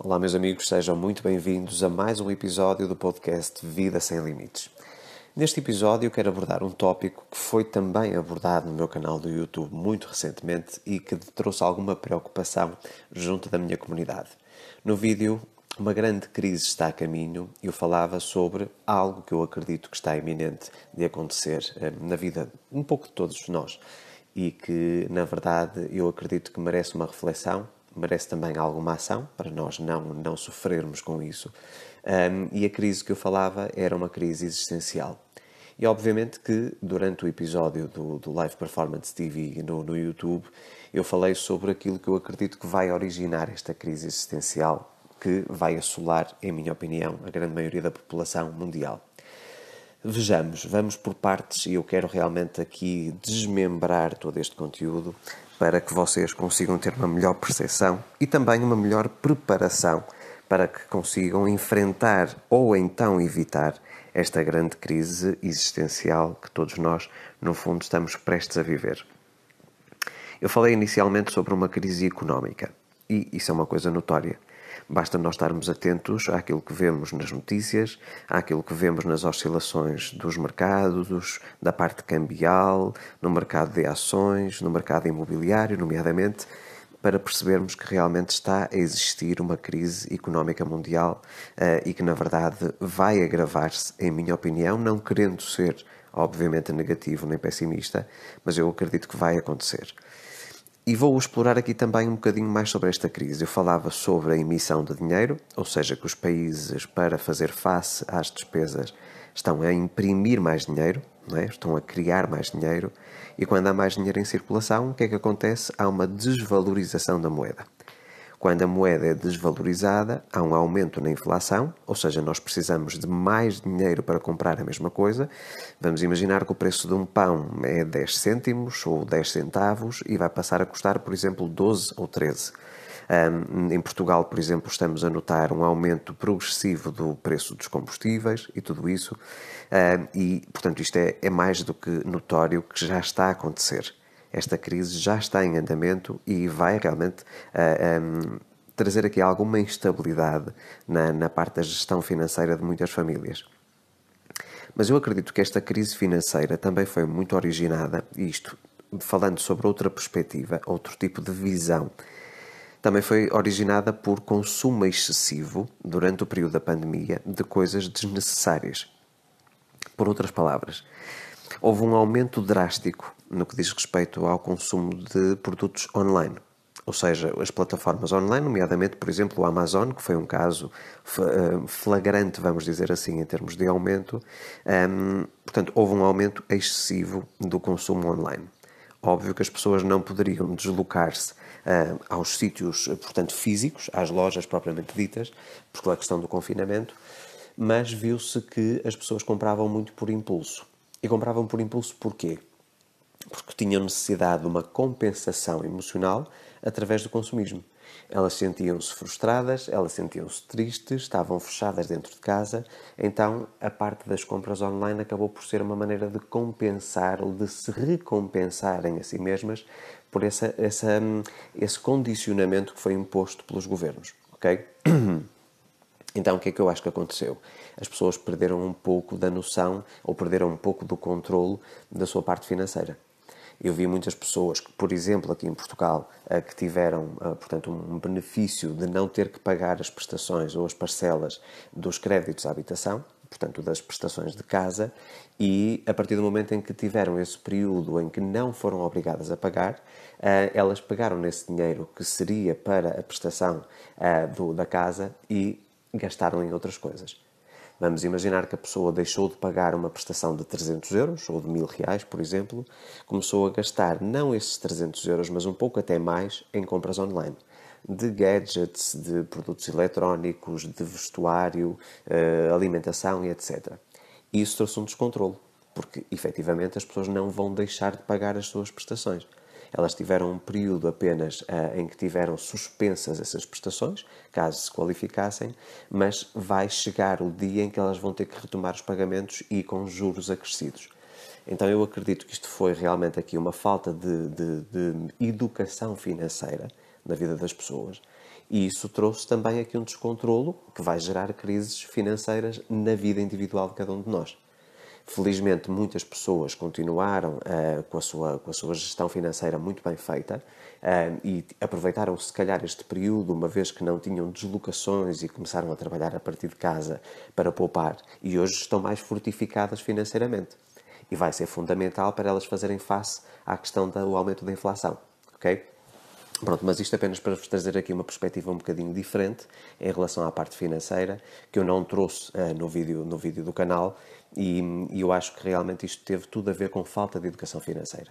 Olá, meus amigos, sejam muito bem-vindos a mais um episódio do podcast Vida Sem Limites. Neste episódio, quero abordar um tópico que foi também abordado no meu canal do YouTube muito recentemente e que trouxe alguma preocupação junto da minha comunidade. No vídeo, uma grande crise está a caminho e eu falava sobre algo que eu acredito que está iminente de acontecer eh, na vida um pouco de todos nós e que, na verdade, eu acredito que merece uma reflexão merece também alguma ação para nós não, não sofrermos com isso. Um, e a crise que eu falava era uma crise existencial. E obviamente que durante o episódio do, do Live Performance TV no, no YouTube eu falei sobre aquilo que eu acredito que vai originar esta crise existencial que vai assolar, em minha opinião, a grande maioria da população mundial. Vejamos, vamos por partes e eu quero realmente aqui desmembrar todo este conteúdo para que vocês consigam ter uma melhor percepção e também uma melhor preparação para que consigam enfrentar ou então evitar esta grande crise existencial que todos nós, no fundo, estamos prestes a viver. Eu falei inicialmente sobre uma crise económica e isso é uma coisa notória. Basta nós estarmos atentos àquilo que vemos nas notícias, àquilo que vemos nas oscilações dos mercados, da parte cambial, no mercado de ações, no mercado imobiliário, nomeadamente, para percebermos que realmente está a existir uma crise económica mundial eh, e que, na verdade, vai agravar-se, em minha opinião, não querendo ser, obviamente, negativo nem pessimista, mas eu acredito que vai acontecer. E vou explorar aqui também um bocadinho mais sobre esta crise. Eu falava sobre a emissão de dinheiro, ou seja, que os países, para fazer face às despesas, estão a imprimir mais dinheiro, é? estão a criar mais dinheiro, e quando há mais dinheiro em circulação, o que é que acontece? Há uma desvalorização da moeda. Quando a moeda é desvalorizada, há um aumento na inflação, ou seja, nós precisamos de mais dinheiro para comprar a mesma coisa. Vamos imaginar que o preço de um pão é 10 cêntimos ou 10 centavos e vai passar a custar, por exemplo, 12 ou 13. Um, em Portugal, por exemplo, estamos a notar um aumento progressivo do preço dos combustíveis e tudo isso, um, e, portanto, isto é, é mais do que notório que já está a acontecer esta crise já está em andamento e vai realmente uh, ah, um, ah, trazer aqui alguma instabilidade na, na parte da gestão financeira de muitas famílias. Mas eu acredito que esta crise financeira também foi muito originada, isto falando sobre outra perspectiva, outro tipo de visão, também foi originada por consumo excessivo durante o período da pandemia de coisas desnecessárias. Por outras palavras, houve um aumento drástico no que diz respeito ao consumo de produtos online. Ou seja, as plataformas online, nomeadamente, por exemplo, o Amazon, que foi um caso eh, flagrante, vamos dizer assim, em termos de aumento. Um, portanto, houve um aumento excessivo do consumo online. Óbvio que as pessoas não poderiam deslocar-se uh, aos sítios, portanto, físicos, às lojas propriamente ditas, por da questão do confinamento, mas viu-se que as pessoas compravam muito por impulso. E compravam por impulso porquê? porque tinham necessidade de uma compensação emocional através do consumismo. Elas sentiam-se frustradas, elas sentiam-se tristes, estavam fechadas dentro de casa, então a parte das compras online acabou por ser uma maneira de compensar ou de se recompensarem a si mesmas por essa, essa, hum, esse condicionamento que foi imposto pelos governos. Ok? Então, o que é que eu acho que aconteceu? As pessoas perderam um pouco da noção ou perderam um pouco do controle da sua parte financeira. Eu vi muitas pessoas, por exemplo, aqui em Portugal, eh, que tiveram, eh, portanto, um benefício de não ter que pagar as prestações ou as parcelas dos créditos à habitação, portanto, das prestações de casa, e a partir do momento em que tiveram esse período em que não foram obrigadas a pagar, eh, elas pegaram nesse dinheiro que seria para a prestação da casa e gastaram em outras coisas. Vamos imaginar que a pessoa deixou de pagar uma prestação de 300 euros ou de 1000 reais, por exemplo, começou a gastar não esses 300 euros, mas um pouco até mais em compras online. De gadgets, de produtos eletrónicos, de vestuário, eh, alimentação e etc. Isso trouxe um descontrole, porque efetivamente as pessoas não vão deixar de pagar as suas prestações. Elas tiveram um período apenas ah, em que tiveram suspensas essas prestações, caso se qualificassem, mas vai chegar o dia em que elas vão ter que retomar os pagamentos e com juros acrescidos. Então eu acredito que isto foi realmente aqui uma falta de, de, de, educação financeira na vida das pessoas e isso trouxe também aqui um descontrolo que vai gerar crises financeiras na vida individual de cada um de nós. Felizmente, muitas pessoas continuaram uh, com, a sua, com a sua gestão financeira muito bem feita uh, e aproveitaram, se calhar, este período, uma vez que não tinham deslocações e começaram a trabalhar a partir de casa para poupar. E hoje estão mais fortificadas financeiramente. E vai ser fundamental para elas fazerem face à questão do aumento da inflação. ok? Pronto, mas isto apenas para vos trazer aqui uma perspectiva um bocadinho diferente em relação à parte financeira, que eu não trouxe uh, no, vídeo, no vídeo do canal, e, e eu acho que realmente isto teve tudo a ver com falta de educação financeira.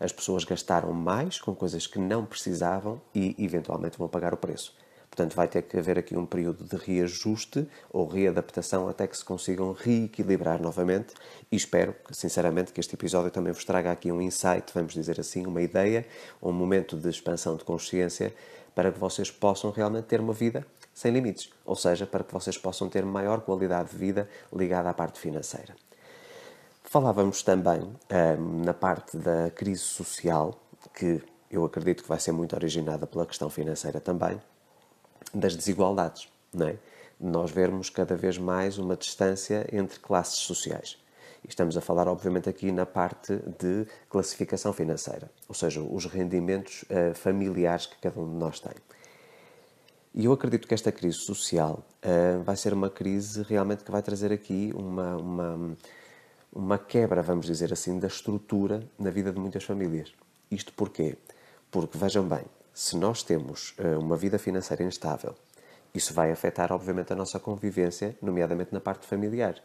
As pessoas gastaram mais com coisas que não precisavam e, eventualmente, vão pagar o preço. Portanto, vai ter que haver aqui um período de reajuste ou readaptação até que se consigam reequilibrar novamente. E espero, sinceramente, que este episódio também vos traga aqui um insight, vamos dizer assim, uma ideia, um momento de expansão de consciência para que vocês possam realmente ter uma vida sem limites, ou seja, para que vocês possam ter maior qualidade de vida ligada à parte financeira. Falávamos também hum, na parte da crise social, que eu acredito que vai ser muito originada pela questão financeira também, das desigualdades, não é? Nós vermos cada vez mais uma distância entre classes sociais. estamos a falar, obviamente, aqui na parte de classificação financeira, ou seja, os rendimentos uh, familiares que cada um de nós tem. E eu acredito que esta crise social uh, vai ser uma crise realmente que vai trazer aqui uma, uma, uma quebra, vamos dizer assim, da estrutura na vida de muitas famílias. Isto porquê? Porque, vejam bem, se nós temos eh, uma vida financeira instável, isso vai afetar, obviamente, a nossa convivência, nomeadamente na parte familiar.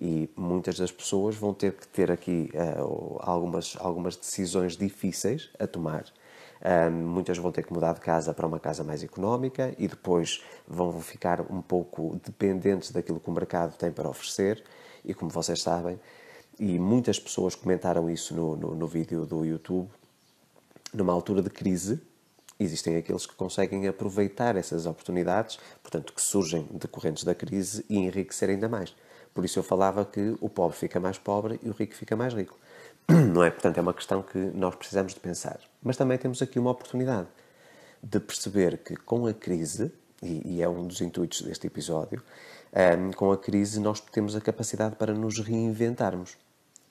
E muitas das pessoas vão ter que ter aqui uh, algumas, algumas decisões difíceis a tomar. muitas vão ter que mudar de casa para uma casa mais económica e depois vão ficar um pouco dependentes daquilo que o mercado tem para oferecer. E como vocês sabem, e muitas pessoas comentaram isso no, no, no vídeo do YouTube, numa altura de crise, existem aqueles que conseguem aproveitar essas oportunidades, portanto, que surgem decorrentes da crise e enriquecer ainda mais. Por isso eu falava que o pobre fica mais pobre e o rico fica mais rico. Não é? Portanto, é uma questão que nós precisamos de pensar. Mas também temos aqui uma oportunidade de perceber que com a crise, e, é um dos intuitos deste episódio, ehm, com a crise nós temos a capacidade para nos reinventarmos.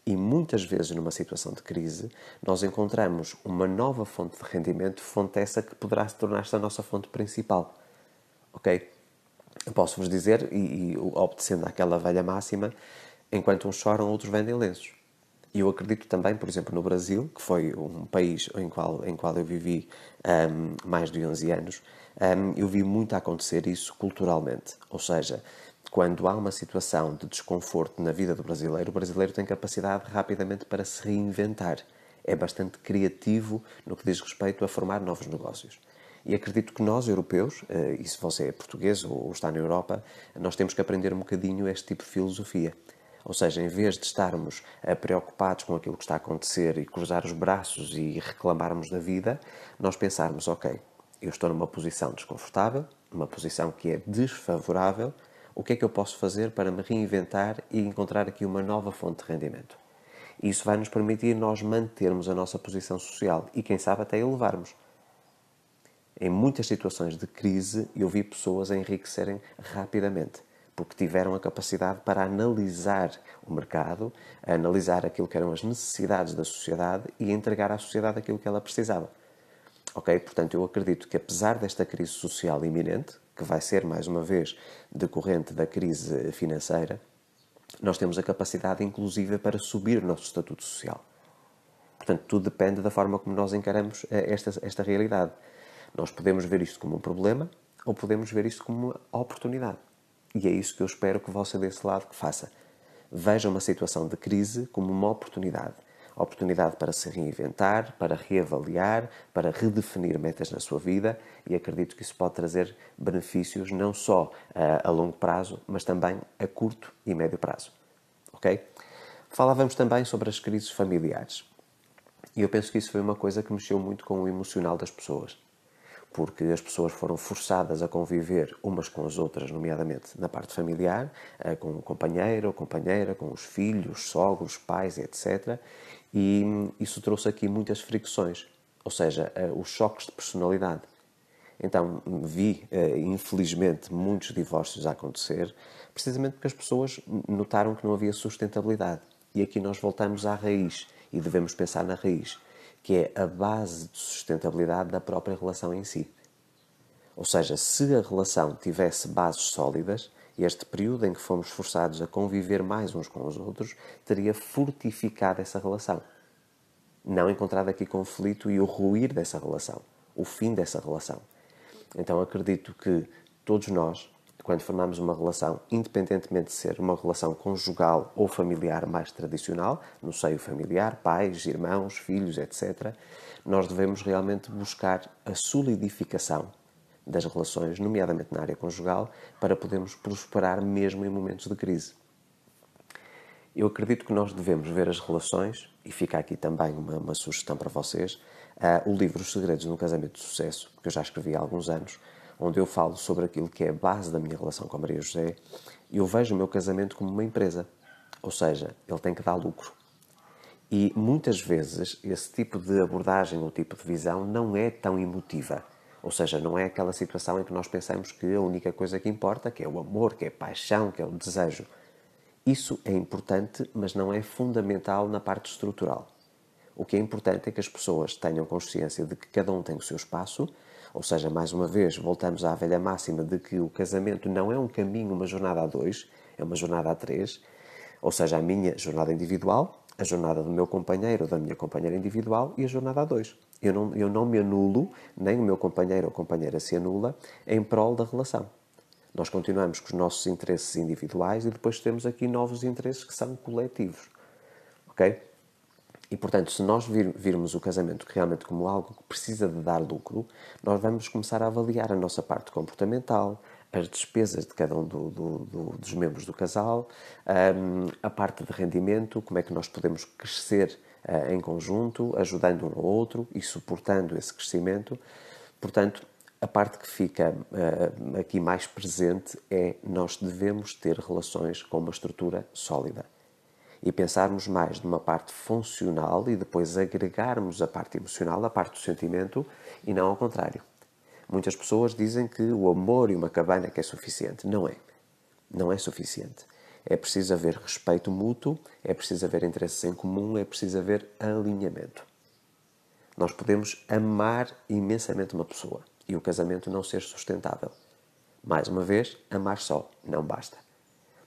E muitas vezes, numa situação de crise, nós encontramos uma nova fonte de rendimento, fonte essa que poderá se tornar-se a nossa fonte principal. Ok? posso vos dizer, e, e obedecendo àquela velha máxima, enquanto uns choram, outros vendem lenços. E eu acredito também, por exemplo, no Brasil, que foi um país em qual, em qual eu vivi um, mais de 11 anos, um, eu vi muito acontecer isso culturalmente. Ou seja, quando há uma situação de desconforto na vida do brasileiro, o brasileiro tem capacidade rapidamente para se reinventar. É bastante criativo no que diz respeito a formar novos negócios. E acredito que nós, europeus, eh, e se você é português ou está na Europa, nós temos que aprender um bocadinho este tipo de filosofia. Ou seja, em vez de estarmos eh, preocupados com aquilo que está a acontecer e cruzar os braços e reclamarmos da vida, nós pensarmos: ok, eu estou numa posição desconfortável, numa posição que é desfavorável, o que é que eu posso fazer para me reinventar e encontrar aqui uma nova fonte de rendimento. Isso vai nos permitir nós mantermos a nossa posição social e, quem sabe, até elevarmos. Em muitas situações de crise, eu vi pessoas a enriquecerem rapidamente, porque tiveram a capacidade para analisar o mercado, analisar aquilo que eram as necessidades da sociedade e entregar à sociedade aquilo que ela precisava. Ok? Portanto, eu acredito que, apesar desta crise social iminente, que vai ser, mais uma vez, decorrente da crise financeira, nós temos a capacidade, inclusive, para subir o nosso estatuto social. Portanto, tudo depende da forma como nós encaramos eh, esta, esta realidade. Nós podemos ver isto como um problema ou podemos ver isto como uma oportunidade. E é isso que eu espero que você desse lado que faça. Veja uma situação de crise como uma oportunidade oportunidade para se reinventar, para reavaliar, para redefinir metas na sua vida e acredito que isso pode trazer benefícios não só a, eh, a longo prazo, mas também a curto e médio prazo. Ok? Falávamos também sobre as crises familiares. E eu penso que isso foi uma coisa que mexeu muito com o emocional das pessoas, porque as pessoas foram forçadas a conviver umas com as outras, nomeadamente na parte familiar, eh, com o companheiro ou companheira, com os filhos, sogros, pais, etc e isso trouxe aqui muitas fricções, ou seja, eh, os choques de personalidade. Então vi, eh, infelizmente, muitos divórcios a acontecer, precisamente porque as pessoas notaram que não havia sustentabilidade. E aqui nós voltamos à raiz e devemos pensar na raiz, que é a base de sustentabilidade da própria relação em si. Ou seja, se a relação tivesse bases sólidas, este período em que fomos forçados a conviver mais uns com os outros teria fortificado essa relação. Não encontrado aqui conflito e o ruir dessa relação, o fim dessa relação. Então acredito que todos nós, quando formamos uma relação, independentemente de ser uma relação conjugal ou familiar mais tradicional, no seio familiar, pais, irmãos, filhos, etc., nós devemos realmente buscar a solidificação das relações, nomeadamente na área conjugal, para podermos prosperar mesmo em momentos de crise. Eu acredito que nós devemos ver as relações, e fica aqui também uma, uma sugestão para vocês, uh, o livro Os Segredos de um Casamento de Sucesso, que eu já escrevi há alguns anos, onde eu falo sobre aquilo que é a base da minha relação com a Maria José, e eu vejo o meu casamento como uma empresa, ou seja, ele tem que dar lucro. E muitas vezes esse tipo de abordagem ou tipo de visão não é tão emotiva ou seja, não é aquela situação em que nós pensamos que a única coisa que importa, que é o amor, que é a paixão, que é o desejo. Isso é importante, mas não é fundamental na parte estrutural. O que é importante é que as pessoas tenham consciência de que cada um tem o seu espaço, ou seja, mais uma vez, voltamos à velha máxima de que o casamento não é um caminho, uma jornada a dois, é uma jornada a três, ou seja, a minha jornada individual, a jornada do meu companheiro ou da minha companheira individual e a jornada a dois. Eu não, eu não me anulo, nem o meu companheiro ou companheira se anula, em prol da relação. Nós continuamos com os nossos interesses individuais e depois temos aqui novos interesses que são coletivos. Ok? E, portanto, se nós vir, virmos o casamento realmente como algo que precisa de dar lucro, nós vamos começar a avaliar a nossa parte comportamental, as despesas de cada um do, do, do, dos membros do casal, hum, a parte de rendimento, como é que nós podemos crescer eh, em conjunto, ajudando um ao outro e suportando esse crescimento. Portanto, a parte que fica uh, aqui mais presente é nós devemos ter relações com uma estrutura sólida e pensarmos mais numa parte funcional e depois agregarmos a parte emocional, a parte do sentimento e não ao contrário. Muitas pessoas dizem que o amor e uma cabana que é suficiente. Não é. Não é suficiente. É preciso haver respeito mútuo, é preciso haver interesses em comum, é preciso haver alinhamento. Nós podemos amar imensamente uma pessoa e o casamento não ser sustentável. Mais uma vez, amar só não basta.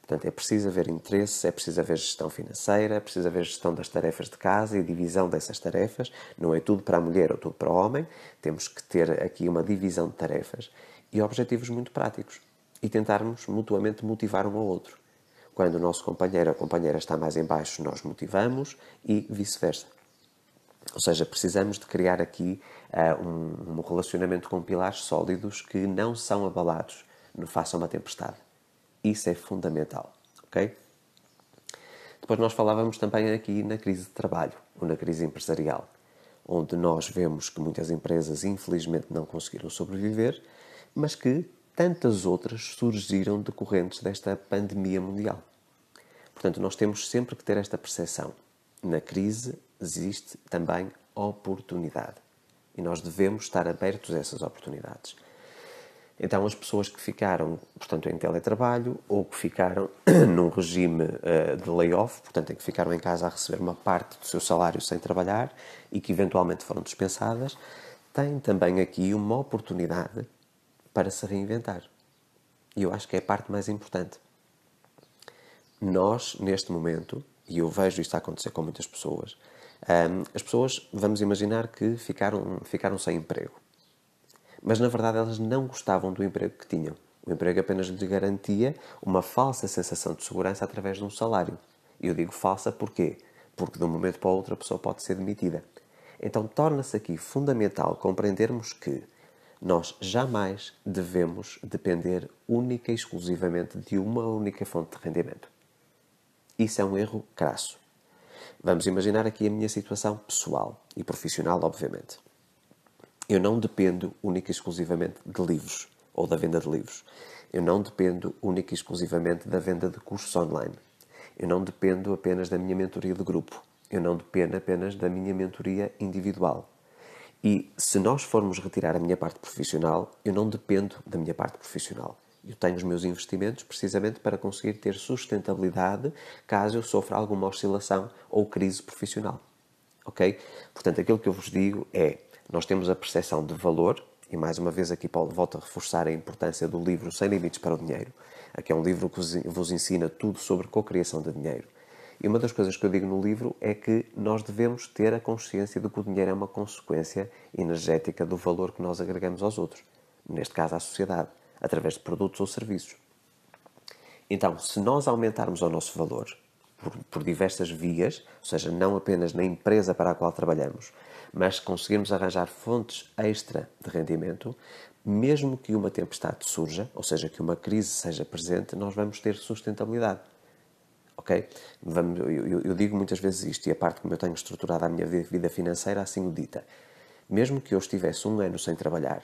Portanto, é preciso haver interesse, é preciso haver gestão financeira, é preciso haver gestão das tarefas de casa e divisão dessas tarefas. Não é tudo para a mulher ou tudo para o homem. Temos que ter aqui uma divisão de tarefas e objetivos muito práticos e tentarmos mutuamente motivar um ao outro. Quando o nosso companheiro ou companheira está mais em baixo, nós motivamos e vice-versa. Ou seja, precisamos de criar aqui uh, um, um relacionamento com pilares sólidos que não são abalados, face façam uma tempestade. Isso é fundamental, ok? Depois nós falávamos também aqui na crise de trabalho ou na crise empresarial, onde nós vemos que muitas empresas infelizmente não conseguiram sobreviver, mas que tantas outras surgiram decorrentes desta pandemia mundial. Portanto, nós temos sempre que ter esta percepção. Na crise existe também oportunidade e nós devemos estar abertos a essas oportunidades. Então, as pessoas que ficaram, portanto, em teletrabalho ou que ficaram num regime uh, de layoff, portanto, em que ficaram em casa a receber uma parte do seu salário sem trabalhar e que eventualmente foram dispensadas, têm também aqui uma oportunidade para se reinventar. E eu acho que é a parte mais importante. Nós, neste momento, e eu vejo isto a acontecer com muitas pessoas, um, as pessoas, vamos imaginar que ficaram, ficaram sem emprego. Mas na verdade elas não gostavam do emprego que tinham. O emprego apenas lhes garantia uma falsa sensação de segurança através de um salário. E eu digo falsa porquê? Porque de um momento para o outro a pessoa pode ser demitida. Então torna-se aqui fundamental compreendermos que nós jamais devemos depender única e exclusivamente de uma única fonte de rendimento. Isso é um erro crasso. Vamos imaginar aqui a minha situação pessoal e profissional, obviamente. Eu não dependo única e exclusivamente de livros ou da venda de livros. Eu não dependo única e exclusivamente da venda de cursos online. Eu não dependo apenas da minha mentoria de grupo. Eu não dependo apenas da minha mentoria individual. E se nós formos retirar a minha parte profissional, eu não dependo da minha parte profissional. Eu tenho os meus investimentos precisamente para conseguir ter sustentabilidade caso eu sofra alguma oscilação ou crise profissional. Ok? Portanto, aquilo que eu vos digo é: nós temos a percepção de valor, e mais uma vez aqui Paulo volta a reforçar a importância do livro Sem Limites para o Dinheiro. Aqui é um livro que vos ensina tudo sobre criação de dinheiro. E uma das coisas que eu digo no livro é que nós devemos ter a consciência de que o dinheiro é uma consequência energética do valor que nós agregamos aos outros, neste caso à sociedade através de produtos ou serviços. Então, se nós aumentarmos o nosso valor por, por diversas vias, ou seja, não apenas na empresa para a qual trabalhamos, mas conseguirmos arranjar fontes extra de rendimento, mesmo que uma tempestade surja, ou seja, que uma crise seja presente, nós vamos ter sustentabilidade. Ok? Vamos, eu, eu, digo muitas vezes isto, e a parte como eu tenho estruturado a minha vida financeira assim o dita. Mesmo que eu estivesse um ano sem trabalhar,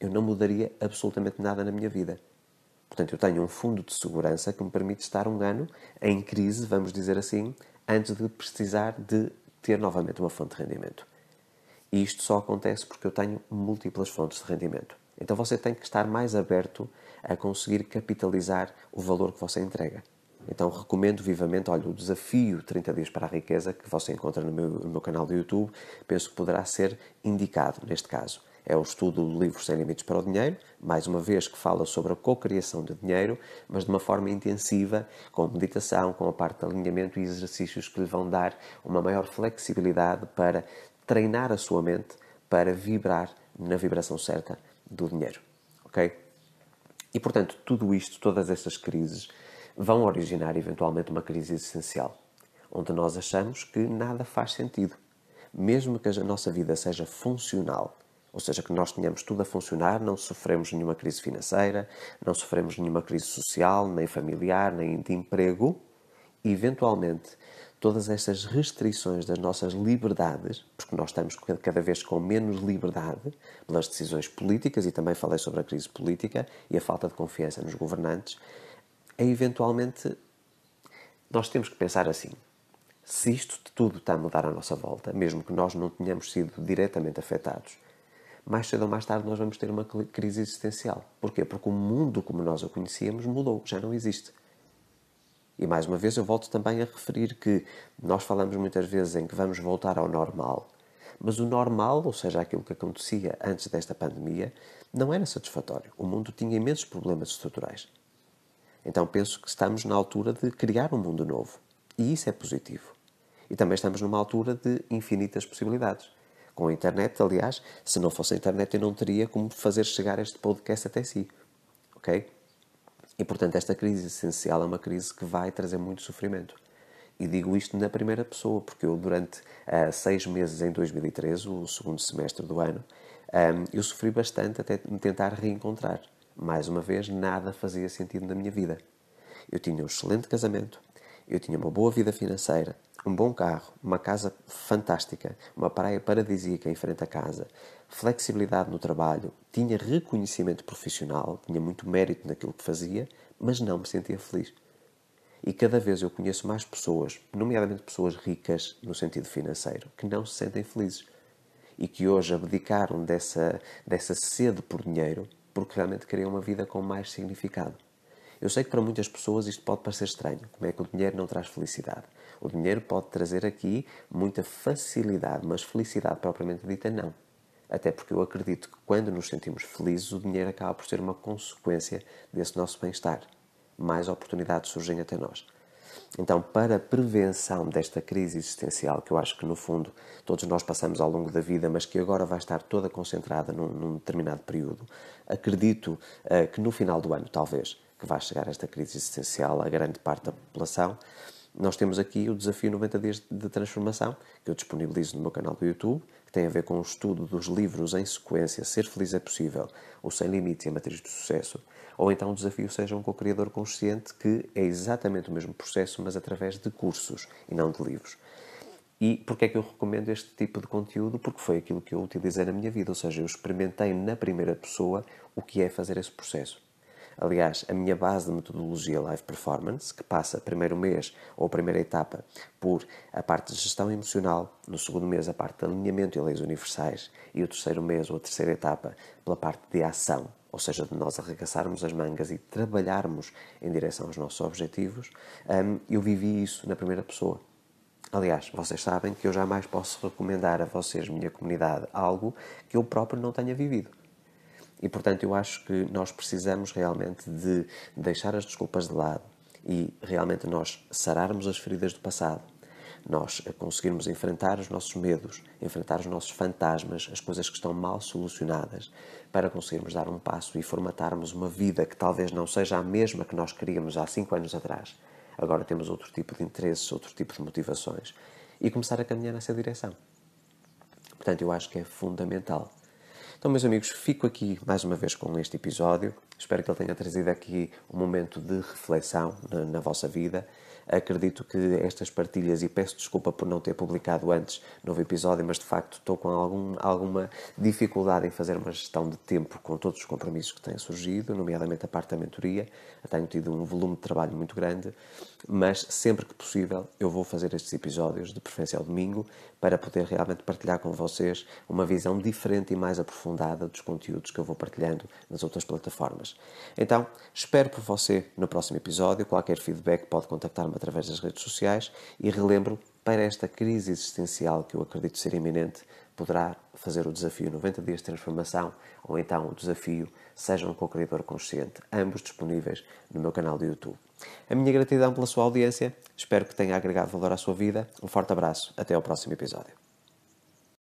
eu não mudaria absolutamente nada na minha vida. Portanto, eu tenho um fundo de segurança que me permite estar um ano em crise, vamos dizer assim, antes de precisar de ter novamente uma fonte de rendimento. E isto só acontece porque eu tenho múltiplas fontes de rendimento. Então você tem que estar mais aberto a conseguir capitalizar o valor que você entrega. Então recomendo vivamente, olha, o desafio 30 dias para a riqueza que você encontra no meu, no meu canal do YouTube, penso que poderá ser indicado neste caso. É o estudo do livro Sem Limites para o Dinheiro, mais uma vez que fala sobre a cocriação do dinheiro, mas de uma forma intensiva, com meditação, com a parte de alinhamento e exercícios que lhe vão dar uma maior flexibilidade para treinar a sua mente para vibrar na vibração certa do dinheiro, ok? E portanto, tudo isto, todas estas crises, vão originar eventualmente uma crise essencial, onde nós achamos que nada faz sentido. Mesmo que a nossa vida seja funcional, ou seja, que nós tenhamos tudo a funcionar, não sofremos nenhuma crise financeira, não sofremos nenhuma crise social, nem familiar, nem de emprego. E, eventualmente, todas estas restrições das nossas liberdades, porque nós estamos cada vez com menos liberdade pelas decisões políticas, e também falei sobre a crise política e a falta de confiança nos governantes, é eventualmente nós temos que pensar assim. Se isto tudo está a mudar à nossa volta, mesmo que nós não tenhamos sido diretamente afetados, mais cedo ou mais tarde nós vamos ter uma crise existencial. Porquê? Porque o mundo como nós o conhecíamos mudou, já não existe. E mais uma vez eu volto também a referir que nós falamos muitas vezes em que vamos voltar ao normal. Mas o normal, ou seja, aquilo que acontecia antes desta pandemia, não era satisfatório. O mundo tinha imensos problemas estruturais. Então penso que estamos na altura de criar um mundo novo. E isso é positivo. E também estamos numa altura de infinitas possibilidades com a internet. Aliás, se não fosse a internet, eu não teria como fazer chegar este podcast até si. Ok? E portanto, esta crise essencial é uma crise que vai trazer muito sofrimento. E digo isto na primeira pessoa, porque eu, durante uh, seis meses em 2013, o segundo semestre do ano, um, ehm, eu sofri bastante até me tentar reencontrar. Mais uma vez, nada fazia sentido na minha vida. Eu tinha um excelente casamento, eu tinha uma boa vida financeira, um bom carro, uma casa fantástica, uma praia paradisíaca em frente à casa, flexibilidade no trabalho, tinha reconhecimento profissional, tinha muito mérito naquilo que fazia, mas não me sentia feliz. E cada vez eu conheço mais pessoas, nomeadamente pessoas ricas no sentido financeiro, que não se sentem felizes e que hoje abdicaram dessa, dessa sede por dinheiro porque realmente queriam uma vida com mais significado. Eu sei que para muitas pessoas isto pode parecer estranho, como é que o dinheiro não traz felicidade. O dinheiro pode trazer aqui muita facilidade, mas felicidade propriamente dita, não. Até porque eu acredito que quando nos sentimos felizes, o dinheiro acaba por ser uma consequência desse nosso bem-estar. Mais oportunidades surgem até nós. Então, para a prevenção desta crise existencial, que eu acho que no fundo todos nós passamos ao longo da vida, mas que agora vai estar toda concentrada num, num determinado período, acredito uh, que no final do ano, talvez, que vai chegar esta crise existencial a grande parte da população, nós temos aqui o desafio 90 dias de transformação, que eu disponibilizo no meu canal do YouTube, que tem a ver com o estudo dos livros em sequência Ser Feliz é Possível, ou Sem Limites e a Matriz do Sucesso, ou então o desafio seja um co-criador consciente, que é exatamente o mesmo processo, mas através de cursos e não de livros. E porquê é que eu recomendo este tipo de conteúdo? Porque foi aquilo que eu utilizei na minha vida, ou seja, eu experimentei na primeira pessoa o que é fazer esse processo. Aliás, a minha base de metodologia Live Performance, que passa primeiro mês ou primeira etapa por a parte de gestão emocional, no segundo mês a parte de alinhamento e leis universais e o terceiro mês ou a terceira etapa pela parte de ação, ou seja, de nós arregaçarmos as mangas e trabalharmos em direção aos nossos objetivos, hum, eu vivi isso na primeira pessoa. Aliás, vocês sabem que eu jamais posso recomendar a vocês, minha comunidade, algo que eu próprio não tenha vivido. E, portanto, eu acho que nós precisamos realmente de deixar as desculpas de lado e realmente nós sararmos as feridas do passado, nós eh, conseguirmos enfrentar os nossos medos, enfrentar os nossos fantasmas, as coisas que estão mal solucionadas, para conseguirmos dar um passo e formatarmos uma vida que talvez não seja a mesma que nós queríamos há cinco anos atrás. Agora temos outro tipo de interesses, outro tipo de motivações e começar a caminhar nessa direção. Portanto, eu acho que é fundamental então, meus amigos, fico aqui mais uma vez com este episódio. Espero que ele tenha trazido aqui um momento de reflexão na, na vossa vida acredito que estas partilhas, e peço desculpa por não ter publicado antes novo episódio, mas de facto estou com algum, alguma dificuldade em fazer uma gestão de tempo com todos os compromissos que têm surgido, nomeadamente a parte da mentoria. Tenho tido um volume de trabalho muito grande, mas sempre que possível eu vou fazer estes episódios, de preferência ao domingo, para poder realmente partilhar com vocês uma visão diferente e mais aprofundada dos conteúdos que eu vou partilhando nas outras plataformas. Então, espero por você no próximo episódio. Qualquer feedback pode contactar-me através das redes sociais e relembro para esta crise existencial que eu acredito ser iminente, poderá fazer o desafio 90 dias de transformação ou então o desafio Seja um co-criador consciente, ambos disponíveis no meu canal do YouTube. A minha gratidão pela sua audiência, espero que tenha agregado valor à sua vida. Um forte abraço, até ao próximo episódio.